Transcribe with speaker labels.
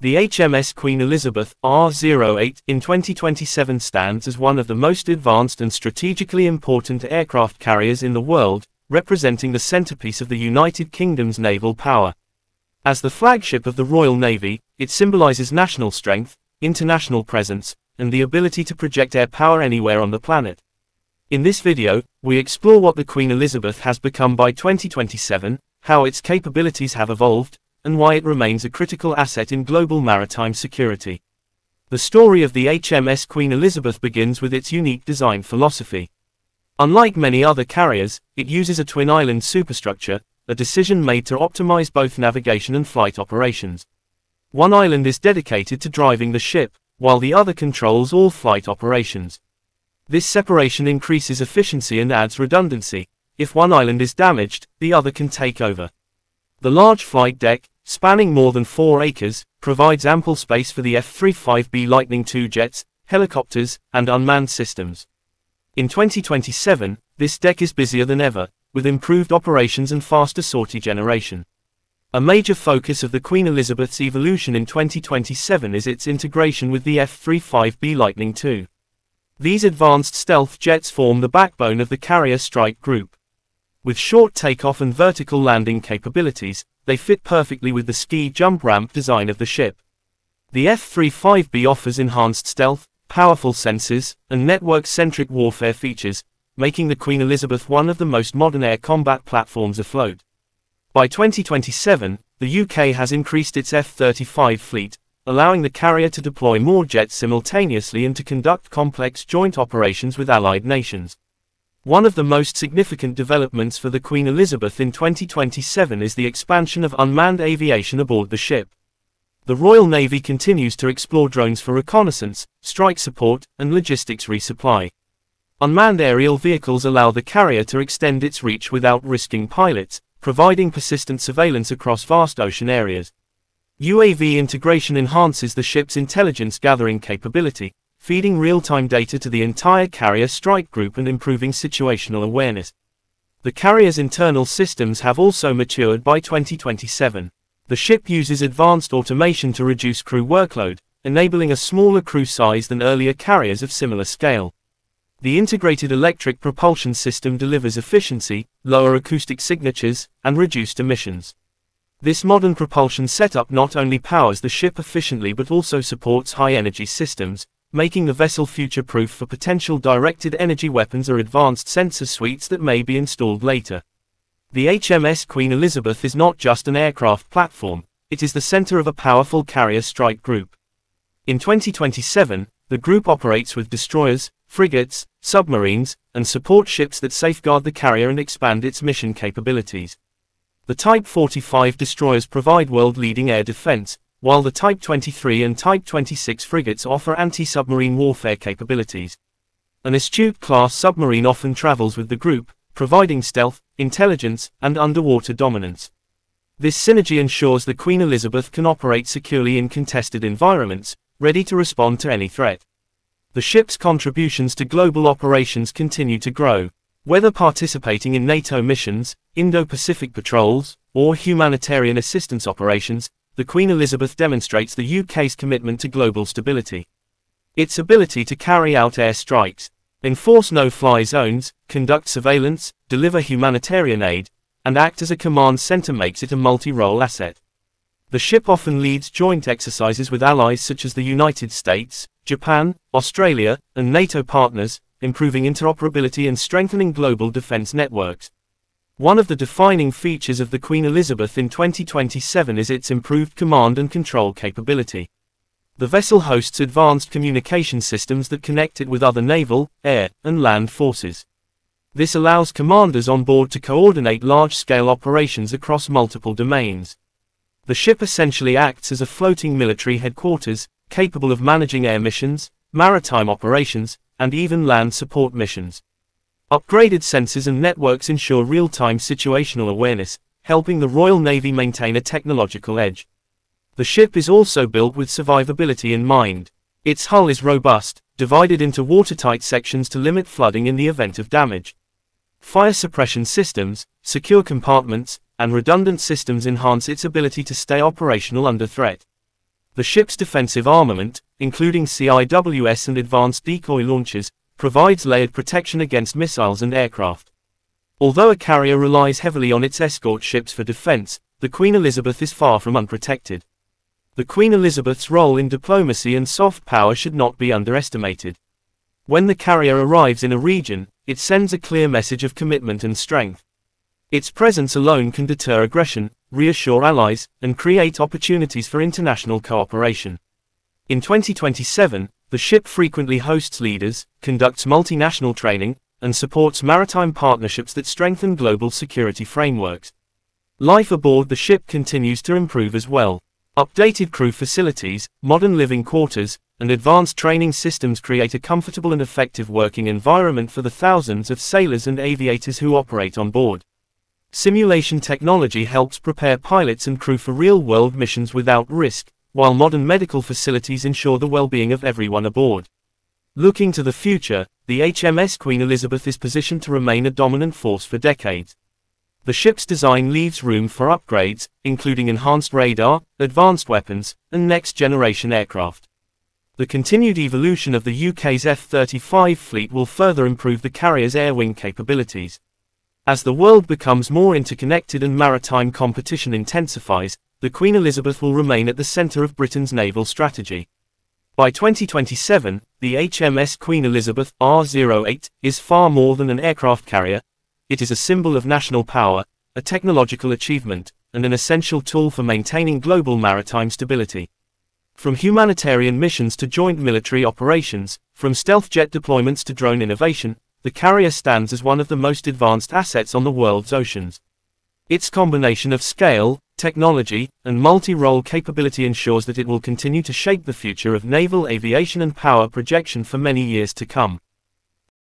Speaker 1: The HMS Queen Elizabeth R08 in 2027 stands as one of the most advanced and strategically important aircraft carriers in the world, representing the centerpiece of the United Kingdom's naval power. As the flagship of the Royal Navy, it symbolizes national strength, international presence, and the ability to project air power anywhere on the planet. In this video, we explore what the Queen Elizabeth has become by 2027, how its capabilities have evolved, and why it remains a critical asset in global maritime security. The story of the HMS Queen Elizabeth begins with its unique design philosophy. Unlike many other carriers, it uses a twin island superstructure, a decision made to optimize both navigation and flight operations. One island is dedicated to driving the ship, while the other controls all flight operations. This separation increases efficiency and adds redundancy. If one island is damaged, the other can take over. The large flight deck, spanning more than 4 acres, provides ample space for the F-35B Lightning II jets, helicopters, and unmanned systems. In 2027, this deck is busier than ever, with improved operations and faster sortie generation. A major focus of the Queen Elizabeth's evolution in 2027 is its integration with the F-35B Lightning II. These advanced stealth jets form the backbone of the carrier strike group. With short takeoff and vertical landing capabilities, they fit perfectly with the ski jump ramp design of the ship. The F-35B offers enhanced stealth, powerful sensors, and network-centric warfare features, making the Queen Elizabeth one of the most modern air combat platforms afloat. By 2027, the UK has increased its F-35 fleet, allowing the carrier to deploy more jets simultaneously and to conduct complex joint operations with allied nations. One of the most significant developments for the Queen Elizabeth in 2027 is the expansion of unmanned aviation aboard the ship. The Royal Navy continues to explore drones for reconnaissance, strike support, and logistics resupply. Unmanned aerial vehicles allow the carrier to extend its reach without risking pilots, providing persistent surveillance across vast ocean areas. UAV integration enhances the ship's intelligence gathering capability, feeding real-time data to the entire carrier strike group and improving situational awareness. The carrier's internal systems have also matured by 2027. The ship uses advanced automation to reduce crew workload, enabling a smaller crew size than earlier carriers of similar scale. The integrated electric propulsion system delivers efficiency, lower acoustic signatures, and reduced emissions. This modern propulsion setup not only powers the ship efficiently but also supports high-energy systems, making the vessel future-proof for potential directed energy weapons or advanced sensor suites that may be installed later. The HMS Queen Elizabeth is not just an aircraft platform, it is the center of a powerful carrier strike group. In 2027, the group operates with destroyers, frigates, submarines, and support ships that safeguard the carrier and expand its mission capabilities. The Type 45 destroyers provide world-leading air defense, while the Type 23 and Type 26 frigates offer anti-submarine warfare capabilities, an astute class submarine often travels with the group, providing stealth, intelligence, and underwater dominance. This synergy ensures the Queen Elizabeth can operate securely in contested environments, ready to respond to any threat. The ship's contributions to global operations continue to grow, whether participating in NATO missions, Indo-Pacific patrols, or humanitarian assistance operations, the Queen Elizabeth demonstrates the UK's commitment to global stability. Its ability to carry out air strikes, enforce no-fly zones, conduct surveillance, deliver humanitarian aid, and act as a command center makes it a multi-role asset. The ship often leads joint exercises with allies such as the United States, Japan, Australia, and NATO partners, improving interoperability and strengthening global defense networks. One of the defining features of the Queen Elizabeth in 2027 is its improved command and control capability. The vessel hosts advanced communication systems that connect it with other naval, air, and land forces. This allows commanders on board to coordinate large-scale operations across multiple domains. The ship essentially acts as a floating military headquarters, capable of managing air missions, maritime operations, and even land support missions. Upgraded sensors and networks ensure real-time situational awareness, helping the Royal Navy maintain a technological edge. The ship is also built with survivability in mind. Its hull is robust, divided into watertight sections to limit flooding in the event of damage. Fire suppression systems, secure compartments, and redundant systems enhance its ability to stay operational under threat. The ship's defensive armament, including CIWS and advanced decoy launchers, provides layered protection against missiles and aircraft. Although a carrier relies heavily on its escort ships for defense, the Queen Elizabeth is far from unprotected. The Queen Elizabeth's role in diplomacy and soft power should not be underestimated. When the carrier arrives in a region, it sends a clear message of commitment and strength. Its presence alone can deter aggression, reassure allies, and create opportunities for international cooperation. In 2027, the ship frequently hosts leaders, conducts multinational training, and supports maritime partnerships that strengthen global security frameworks. Life aboard the ship continues to improve as well. Updated crew facilities, modern living quarters, and advanced training systems create a comfortable and effective working environment for the thousands of sailors and aviators who operate on board. Simulation technology helps prepare pilots and crew for real-world missions without risk, while modern medical facilities ensure the well-being of everyone aboard. Looking to the future, the HMS Queen Elizabeth is positioned to remain a dominant force for decades. The ship's design leaves room for upgrades, including enhanced radar, advanced weapons, and next-generation aircraft. The continued evolution of the UK's F-35 fleet will further improve the carrier's air wing capabilities. As the world becomes more interconnected and maritime competition intensifies, the Queen Elizabeth will remain at the centre of Britain's naval strategy. By 2027, the HMS Queen Elizabeth R08 is far more than an aircraft carrier, it is a symbol of national power, a technological achievement, and an essential tool for maintaining global maritime stability. From humanitarian missions to joint military operations, from stealth jet deployments to drone innovation, the carrier stands as one of the most advanced assets on the world's oceans. Its combination of scale, technology, and multi-role capability ensures that it will continue to shape the future of naval aviation and power projection for many years to come.